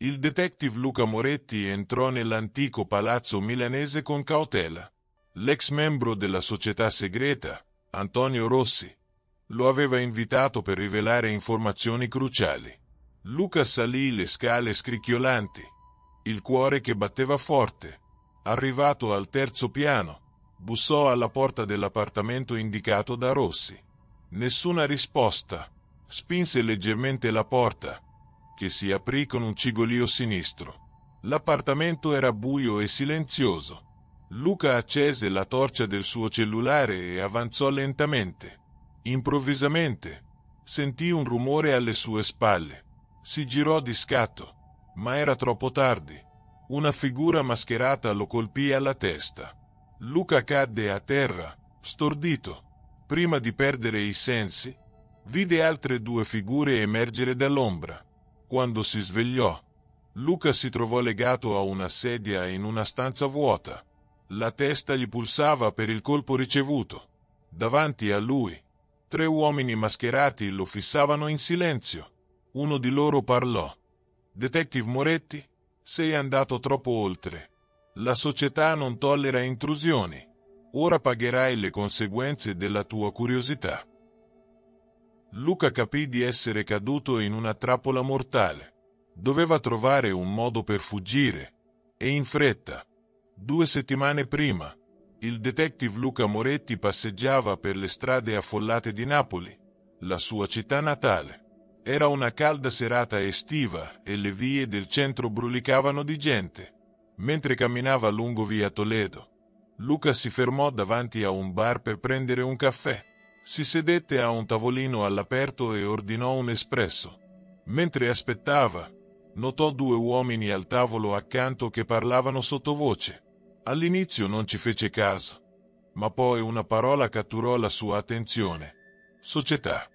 il detective Luca Moretti entrò nell'antico palazzo milanese con cautela. L'ex membro della società segreta, Antonio Rossi, lo aveva invitato per rivelare informazioni cruciali. Luca salì le scale scricchiolanti, il cuore che batteva forte. Arrivato al terzo piano, bussò alla porta dell'appartamento indicato da Rossi. Nessuna risposta. Spinse leggermente la porta che si aprì con un cigolio sinistro. L'appartamento era buio e silenzioso. Luca accese la torcia del suo cellulare e avanzò lentamente. Improvvisamente, sentì un rumore alle sue spalle. Si girò di scatto, ma era troppo tardi. Una figura mascherata lo colpì alla testa. Luca cadde a terra, stordito. Prima di perdere i sensi, vide altre due figure emergere dall'ombra. Quando si svegliò, Luca si trovò legato a una sedia in una stanza vuota. La testa gli pulsava per il colpo ricevuto. Davanti a lui, tre uomini mascherati lo fissavano in silenzio. Uno di loro parlò. Detective Moretti, sei andato troppo oltre. La società non tollera intrusioni. Ora pagherai le conseguenze della tua curiosità. Luca capì di essere caduto in una trappola mortale. Doveva trovare un modo per fuggire, e in fretta. Due settimane prima, il detective Luca Moretti passeggiava per le strade affollate di Napoli, la sua città natale. Era una calda serata estiva e le vie del centro brulicavano di gente. Mentre camminava lungo via Toledo, Luca si fermò davanti a un bar per prendere un caffè. Si sedette a un tavolino all'aperto e ordinò un espresso. Mentre aspettava, notò due uomini al tavolo accanto che parlavano sottovoce. All'inizio non ci fece caso, ma poi una parola catturò la sua attenzione. Società.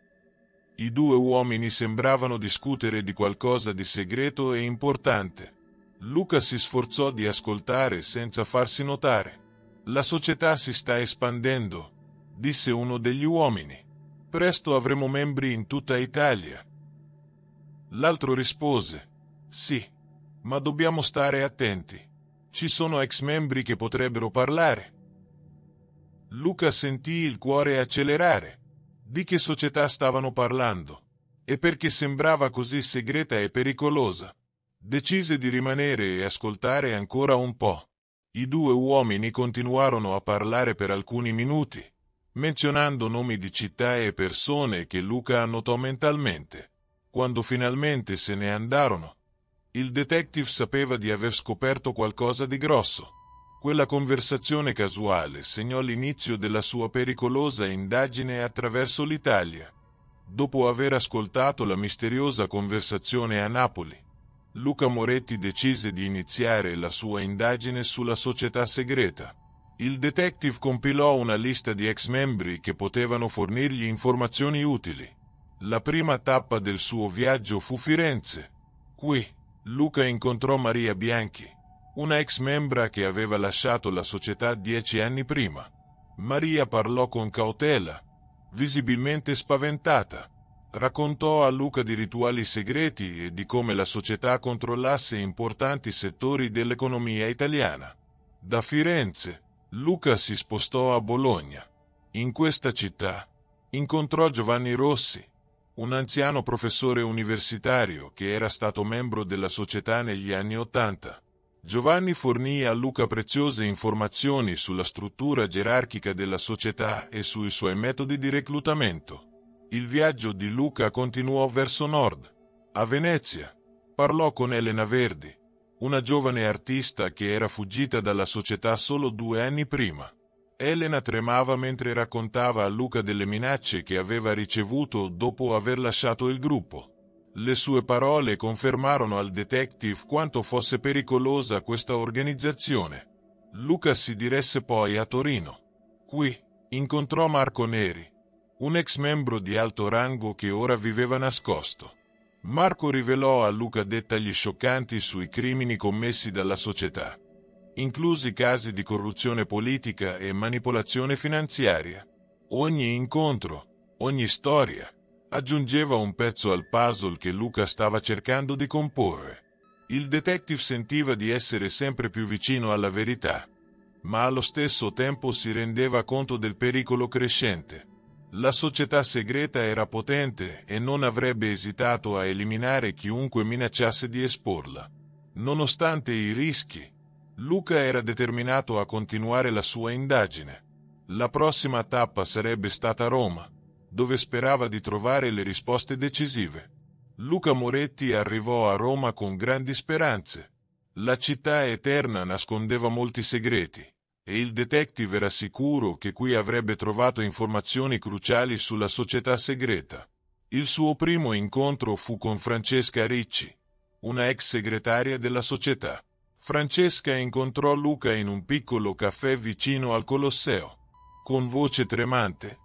I due uomini sembravano discutere di qualcosa di segreto e importante. Luca si sforzò di ascoltare senza farsi notare. La società si sta espandendo, disse uno degli uomini. Presto avremo membri in tutta Italia. L'altro rispose, sì, ma dobbiamo stare attenti. Ci sono ex membri che potrebbero parlare. Luca sentì il cuore accelerare. Di che società stavano parlando? E perché sembrava così segreta e pericolosa? Decise di rimanere e ascoltare ancora un po'. I due uomini continuarono a parlare per alcuni minuti menzionando nomi di città e persone che Luca annotò mentalmente. Quando finalmente se ne andarono, il detective sapeva di aver scoperto qualcosa di grosso. Quella conversazione casuale segnò l'inizio della sua pericolosa indagine attraverso l'Italia. Dopo aver ascoltato la misteriosa conversazione a Napoli, Luca Moretti decise di iniziare la sua indagine sulla società segreta. Il detective compilò una lista di ex membri che potevano fornirgli informazioni utili. La prima tappa del suo viaggio fu Firenze. Qui, Luca incontrò Maria Bianchi, una ex membra che aveva lasciato la società dieci anni prima. Maria parlò con cautela, visibilmente spaventata. Raccontò a Luca di rituali segreti e di come la società controllasse importanti settori dell'economia italiana. Da Firenze, Luca si spostò a Bologna. In questa città incontrò Giovanni Rossi, un anziano professore universitario che era stato membro della società negli anni Ottanta. Giovanni fornì a Luca preziose informazioni sulla struttura gerarchica della società e sui suoi metodi di reclutamento. Il viaggio di Luca continuò verso nord. A Venezia parlò con Elena Verdi, una giovane artista che era fuggita dalla società solo due anni prima. Elena tremava mentre raccontava a Luca delle minacce che aveva ricevuto dopo aver lasciato il gruppo. Le sue parole confermarono al detective quanto fosse pericolosa questa organizzazione. Luca si diresse poi a Torino. Qui incontrò Marco Neri, un ex membro di alto rango che ora viveva nascosto. Marco rivelò a Luca dettagli scioccanti sui crimini commessi dalla società, inclusi casi di corruzione politica e manipolazione finanziaria. Ogni incontro, ogni storia, aggiungeva un pezzo al puzzle che Luca stava cercando di comporre. Il detective sentiva di essere sempre più vicino alla verità, ma allo stesso tempo si rendeva conto del pericolo crescente. La società segreta era potente e non avrebbe esitato a eliminare chiunque minacciasse di esporla. Nonostante i rischi, Luca era determinato a continuare la sua indagine. La prossima tappa sarebbe stata Roma, dove sperava di trovare le risposte decisive. Luca Moretti arrivò a Roma con grandi speranze. La città eterna nascondeva molti segreti e il detective era sicuro che qui avrebbe trovato informazioni cruciali sulla società segreta. Il suo primo incontro fu con Francesca Ricci, una ex segretaria della società. Francesca incontrò Luca in un piccolo caffè vicino al Colosseo. Con voce tremante,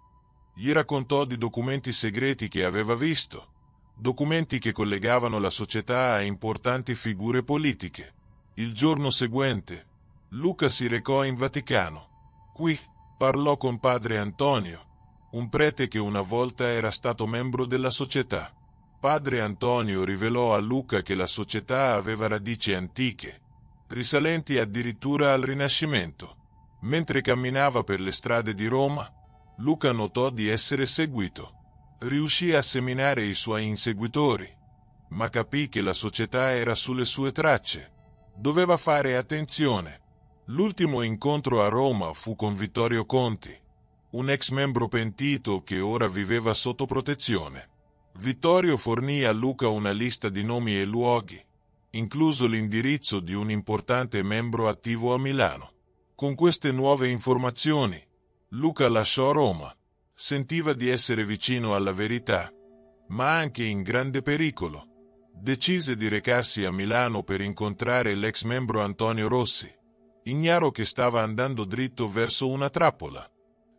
gli raccontò di documenti segreti che aveva visto, documenti che collegavano la società a importanti figure politiche. Il giorno seguente, Luca si recò in Vaticano. Qui parlò con padre Antonio, un prete che una volta era stato membro della società. Padre Antonio rivelò a Luca che la società aveva radici antiche, risalenti addirittura al Rinascimento. Mentre camminava per le strade di Roma, Luca notò di essere seguito. Riuscì a seminare i suoi inseguitori, ma capì che la società era sulle sue tracce. Doveva fare attenzione. L'ultimo incontro a Roma fu con Vittorio Conti, un ex membro pentito che ora viveva sotto protezione. Vittorio fornì a Luca una lista di nomi e luoghi, incluso l'indirizzo di un importante membro attivo a Milano. Con queste nuove informazioni, Luca lasciò Roma. Sentiva di essere vicino alla verità, ma anche in grande pericolo. Decise di recarsi a Milano per incontrare l'ex membro Antonio Rossi ignaro che stava andando dritto verso una trappola.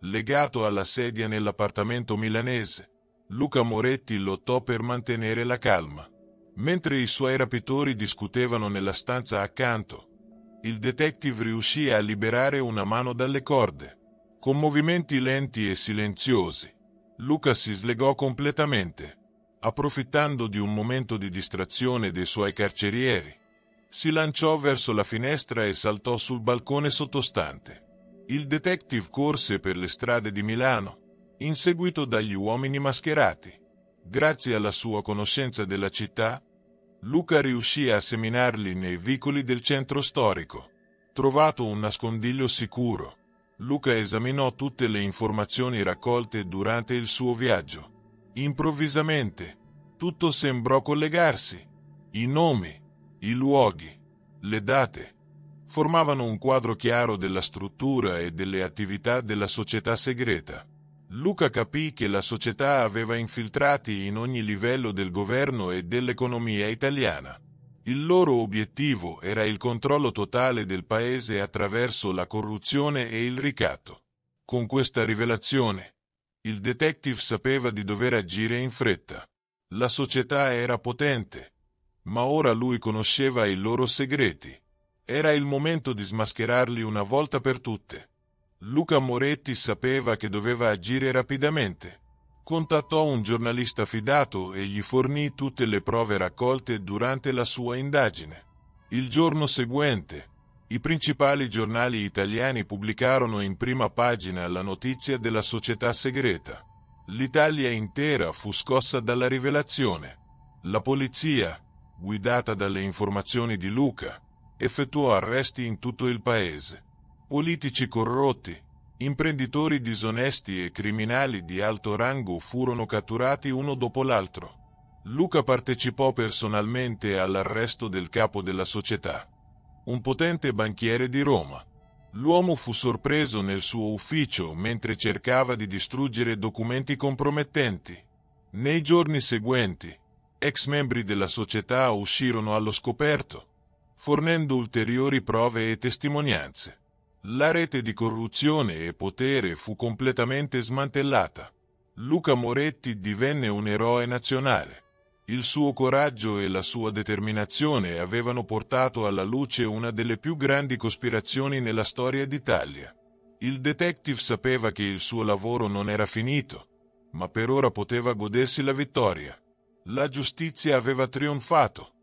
Legato alla sedia nell'appartamento milanese, Luca Moretti lottò per mantenere la calma. Mentre i suoi rapitori discutevano nella stanza accanto, il detective riuscì a liberare una mano dalle corde. Con movimenti lenti e silenziosi, Luca si slegò completamente, approfittando di un momento di distrazione dei suoi carcerieri si lanciò verso la finestra e saltò sul balcone sottostante. Il detective corse per le strade di Milano, inseguito dagli uomini mascherati. Grazie alla sua conoscenza della città, Luca riuscì a seminarli nei vicoli del centro storico. Trovato un nascondiglio sicuro, Luca esaminò tutte le informazioni raccolte durante il suo viaggio. Improvvisamente, tutto sembrò collegarsi. I nomi, i luoghi, le date, formavano un quadro chiaro della struttura e delle attività della società segreta. Luca capì che la società aveva infiltrati in ogni livello del governo e dell'economia italiana. Il loro obiettivo era il controllo totale del paese attraverso la corruzione e il ricatto. Con questa rivelazione, il detective sapeva di dover agire in fretta. La società era potente, ma ora lui conosceva i loro segreti. Era il momento di smascherarli una volta per tutte. Luca Moretti sapeva che doveva agire rapidamente. Contattò un giornalista fidato e gli fornì tutte le prove raccolte durante la sua indagine. Il giorno seguente, i principali giornali italiani pubblicarono in prima pagina la notizia della società segreta. L'Italia intera fu scossa dalla rivelazione. La polizia, guidata dalle informazioni di Luca, effettuò arresti in tutto il paese. Politici corrotti, imprenditori disonesti e criminali di alto rango furono catturati uno dopo l'altro. Luca partecipò personalmente all'arresto del capo della società, un potente banchiere di Roma. L'uomo fu sorpreso nel suo ufficio mentre cercava di distruggere documenti compromettenti. Nei giorni seguenti, ex membri della società uscirono allo scoperto, fornendo ulteriori prove e testimonianze. La rete di corruzione e potere fu completamente smantellata. Luca Moretti divenne un eroe nazionale. Il suo coraggio e la sua determinazione avevano portato alla luce una delle più grandi cospirazioni nella storia d'Italia. Il detective sapeva che il suo lavoro non era finito, ma per ora poteva godersi la vittoria. La giustizia aveva trionfato.